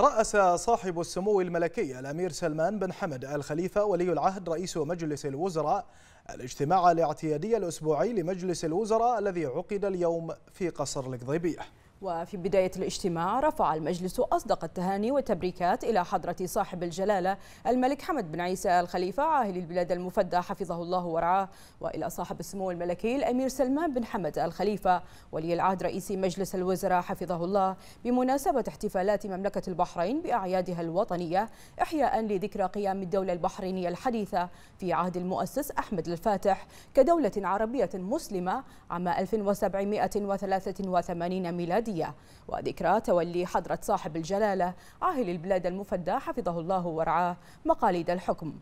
رأس صاحب السمو الملكي الأمير سلمان بن حمد آل خليفة ولي العهد رئيس مجلس الوزراء الاجتماع الاعتيادي الأسبوعي لمجلس الوزراء الذي عقد اليوم في قصر القضيبية وفي بداية الاجتماع رفع المجلس أصدق التهاني والتبريكات إلى حضرة صاحب الجلالة الملك حمد بن عيسى الخليفة عاهل البلاد المفدى حفظه الله ورعاه وإلى صاحب السمو الملكي الأمير سلمان بن حمد الخليفة ولي العهد رئيس مجلس الوزراء حفظه الله بمناسبة احتفالات مملكة البحرين بأعيادها الوطنية إحياء لذكرى قيام الدولة البحرينية الحديثة في عهد المؤسس أحمد الفاتح كدولة عربية مسلمة عام 1783 ميلادي البلدية وذكرى تولي حضرة صاحب الجلالة عاهل البلاد المفدى حفظه الله ورعاه مقاليد الحكم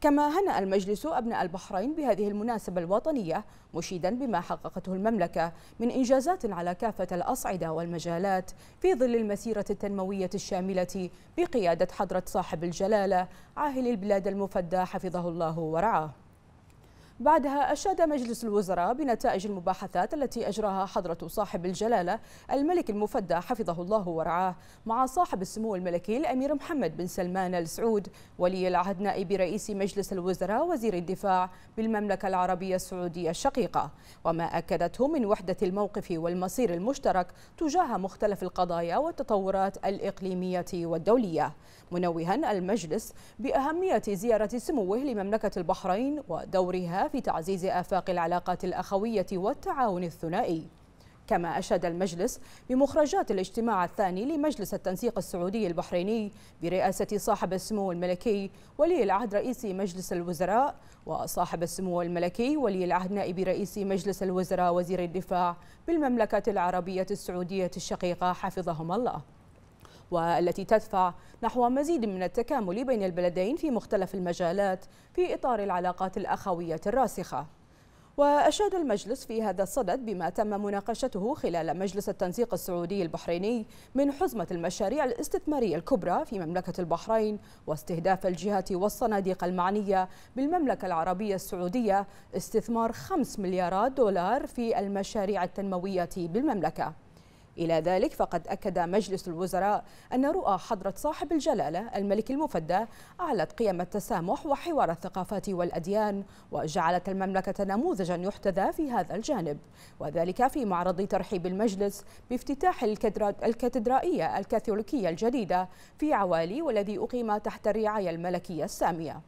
كما هنأ المجلس أبناء البحرين بهذه المناسبة الوطنية مشيدا بما حققته المملكة من إنجازات على كافة الأصعدة والمجالات في ظل المسيرة التنموية الشاملة بقيادة حضرة صاحب الجلالة عاهل البلاد المفدى حفظه الله ورعاه بعدها أشاد مجلس الوزراء بنتائج المباحثات التي أجراها حضرة صاحب الجلالة الملك المفدى حفظه الله ورعاه مع صاحب السمو الملكي الأمير محمد بن سلمان السعود ولي العهد نائب رئيس مجلس الوزراء وزير الدفاع بالمملكة العربية السعودية الشقيقة وما أكدته من وحدة الموقف والمصير المشترك تجاه مختلف القضايا والتطورات الإقليمية والدولية منوها المجلس بأهمية زيارة سموه لمملكة البحرين ودورها في تعزيز آفاق العلاقات الأخوية والتعاون الثنائي كما أشاد المجلس بمخرجات الاجتماع الثاني لمجلس التنسيق السعودي البحريني برئاسة صاحب السمو الملكي ولي العهد رئيس مجلس الوزراء وصاحب السمو الملكي ولي العهد نائب رئيس مجلس الوزراء وزير الدفاع بالمملكة العربية السعودية الشقيقة حفظهم الله والتي تدفع نحو مزيد من التكامل بين البلدين في مختلف المجالات في إطار العلاقات الأخوية الراسخة وأشاد المجلس في هذا الصدد بما تم مناقشته خلال مجلس التنسيق السعودي البحريني من حزمة المشاريع الاستثمارية الكبرى في مملكة البحرين واستهداف الجهات والصناديق المعنية بالمملكة العربية السعودية استثمار 5 مليارات دولار في المشاريع التنموية بالمملكة إلى ذلك فقد أكد مجلس الوزراء أن رؤى حضرة صاحب الجلالة الملك المفدى أعلت قيم التسامح وحوار الثقافات والأديان وجعلت المملكة نموذجا يحتذى في هذا الجانب وذلك في معرض ترحيب المجلس بافتتاح الكاتدرائية الكاثوليكية الجديدة في عوالي والذي أقيم تحت الرعاية الملكية السامية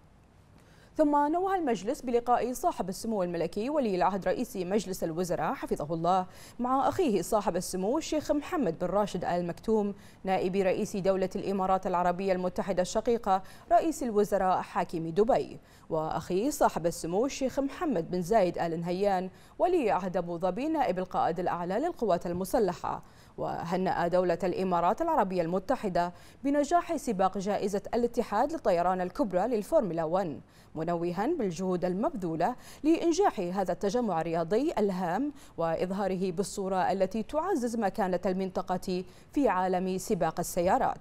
ثم نوه المجلس بلقاء صاحب السمو الملكي ولي العهد رئيس مجلس الوزراء حفظه الله مع أخيه صاحب السمو الشيخ محمد بن راشد آل مكتوم نائب رئيس دولة الإمارات العربية المتحدة الشقيقة رئيس الوزراء حاكم دبي وأخيه صاحب السمو الشيخ محمد بن زايد آل نهيان ولي عهد أبو ظبي نائب القائد الأعلى للقوات المسلحة وهنأ دولة الإمارات العربية المتحدة بنجاح سباق جائزة الاتحاد للطيران الكبرى للفورمولا 1 منوها بالجهود المبذولة لإنجاح هذا التجمع الرياضي الهام وإظهاره بالصورة التي تعزز مكانة المنطقة في عالم سباق السيارات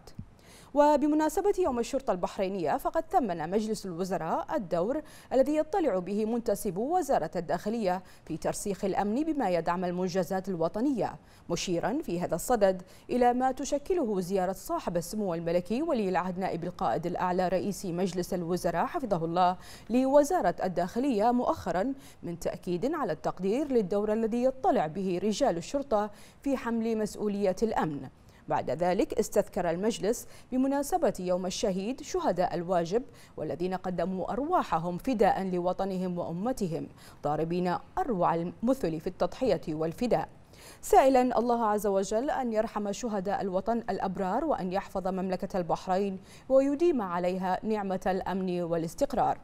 وبمناسبة يوم الشرطة البحرينية فقد ثمن مجلس الوزراء الدور الذي يطلع به منتسبو وزارة الداخلية في ترسيخ الأمن بما يدعم المنجزات الوطنية مشيرا في هذا الصدد إلى ما تشكله زيارة صاحب السمو الملكي ولي العهد نائب القائد الأعلى رئيس مجلس الوزراء حفظه الله لوزارة الداخلية مؤخرا من تأكيد على التقدير للدور الذي يطلع به رجال الشرطة في حمل مسؤولية الأمن بعد ذلك استذكر المجلس بمناسبة يوم الشهيد شهداء الواجب والذين قدموا أرواحهم فداء لوطنهم وأمتهم ضاربين أروع المثل في التضحية والفداء سائلا الله عز وجل أن يرحم شهداء الوطن الأبرار وأن يحفظ مملكة البحرين ويديم عليها نعمة الأمن والاستقرار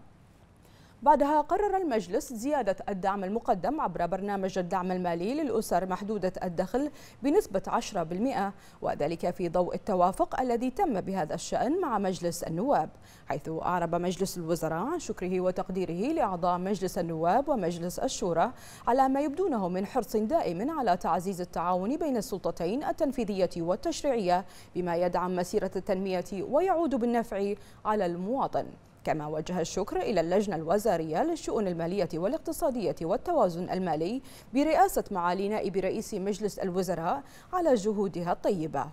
بعدها قرر المجلس زيادة الدعم المقدم عبر برنامج الدعم المالي للأسر محدودة الدخل بنسبة 10% وذلك في ضوء التوافق الذي تم بهذا الشأن مع مجلس النواب حيث أعرب مجلس الوزراء عن شكره وتقديره لأعضاء مجلس النواب ومجلس الشورى على ما يبدونه من حرص دائم على تعزيز التعاون بين السلطتين التنفيذية والتشريعية بما يدعم مسيرة التنمية ويعود بالنفع على المواطن كما وجه الشكر إلى اللجنة الوزارية للشؤون المالية والاقتصادية والتوازن المالي برئاسة معالي نائب رئيس مجلس الوزراء على جهودها الطيبة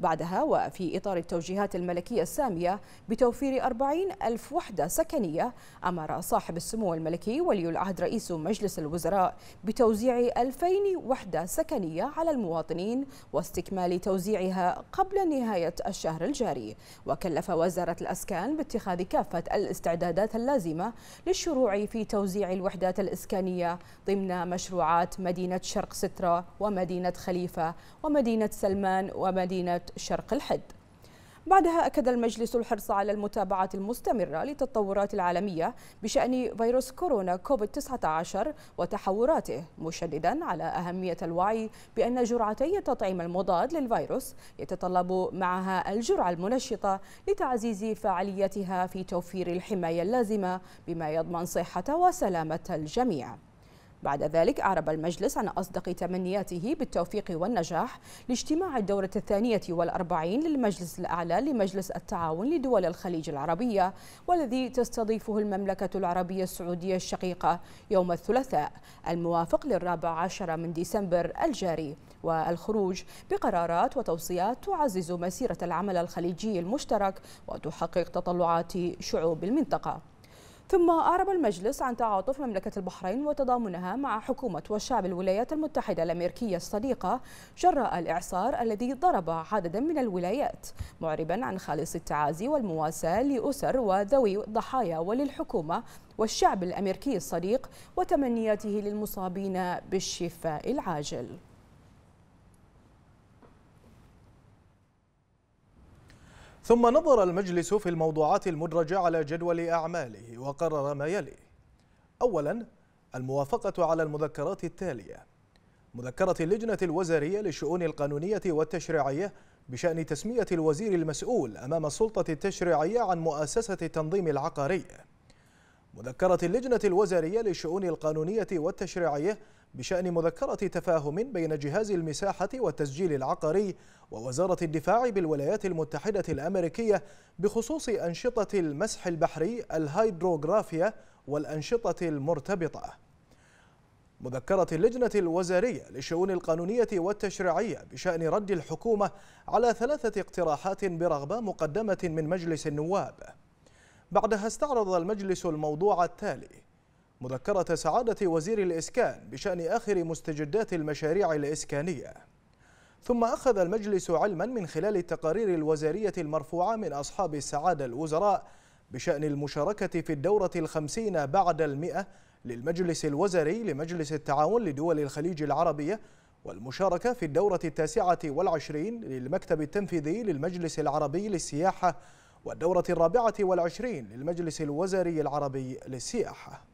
بعدها وفي إطار التوجيهات الملكية السامية بتوفير أربعين ألف وحدة سكنية أمر صاحب السمو الملكي ولي العهد رئيس مجلس الوزراء بتوزيع 2000 وحدة سكنية على المواطنين واستكمال توزيعها قبل نهاية الشهر الجاري وكلف وزارة الأسكان باتخاذ كافة الاستعدادات اللازمة للشروع في توزيع الوحدات الإسكانية ضمن مشروعات مدينة شرق سترة ومدينة خليفة ومدينة سلمان ومدينة شرق الحد بعدها أكد المجلس الحرص على المتابعة المستمرة للتطورات العالمية بشأن فيروس كورونا كوفيد-19 وتحوراته مشددا على أهمية الوعي بأن جرعتي التطعيم المضاد للفيروس يتطلب معها الجرعة المنشطة لتعزيز فعاليتها في توفير الحماية اللازمة بما يضمن صحة وسلامة الجميع بعد ذلك أعرب المجلس عن أصدق تمنياته بالتوفيق والنجاح لاجتماع الدورة الثانية والأربعين للمجلس الأعلى لمجلس التعاون لدول الخليج العربية والذي تستضيفه المملكة العربية السعودية الشقيقة يوم الثلاثاء الموافق للرابع عشر من ديسمبر الجاري والخروج بقرارات وتوصيات تعزز مسيرة العمل الخليجي المشترك وتحقق تطلعات شعوب المنطقة ثم أعرب المجلس عن تعاطف مملكة البحرين وتضامنها مع حكومة وشعب الولايات المتحدة الأمريكية الصديقة جراء الإعصار الذي ضرب عددا من الولايات معربا عن خالص التعازي والمواساة لأسر وذوي الضحايا وللحكومة والشعب الأمريكي الصديق وتمنياته للمصابين بالشفاء العاجل ثم نظر المجلس في الموضوعات المدرجة على جدول أعماله وقرر ما يلي أولا الموافقة على المذكرات التالية مذكرة اللجنة الوزارية للشؤون القانونية والتشريعية بشأن تسمية الوزير المسؤول أمام السلطة التشريعية عن مؤسسة التنظيم العقاري مذكرة اللجنة الوزارية للشؤون القانونية والتشريعية بشأن مذكرة تفاهم بين جهاز المساحة والتسجيل العقاري ووزارة الدفاع بالولايات المتحدة الأمريكية بخصوص أنشطة المسح البحري الهيدروغرافيا والأنشطة المرتبطة مذكرة اللجنة الوزارية للشؤون القانونية والتشريعية بشأن رد الحكومة على ثلاثة اقتراحات برغبة مقدمة من مجلس النواب بعدها استعرض المجلس الموضوع التالي مذكرة سعادة وزير الإسكان بشأن آخر مستجدات المشاريع الإسكانية ثم أخذ المجلس علما من خلال التقارير الوزارية المرفوعة من أصحاب السعادة الوزراء بشأن المشاركة في الدورة الخمسين بعد المئة للمجلس الوزري لمجلس التعاون لدول الخليج العربية والمشاركة في الدورة التاسعة والعشرين للمكتب التنفيذي للمجلس العربي للسياحة والدورة الرابعة والعشرين للمجلس الوزري العربي للسياحة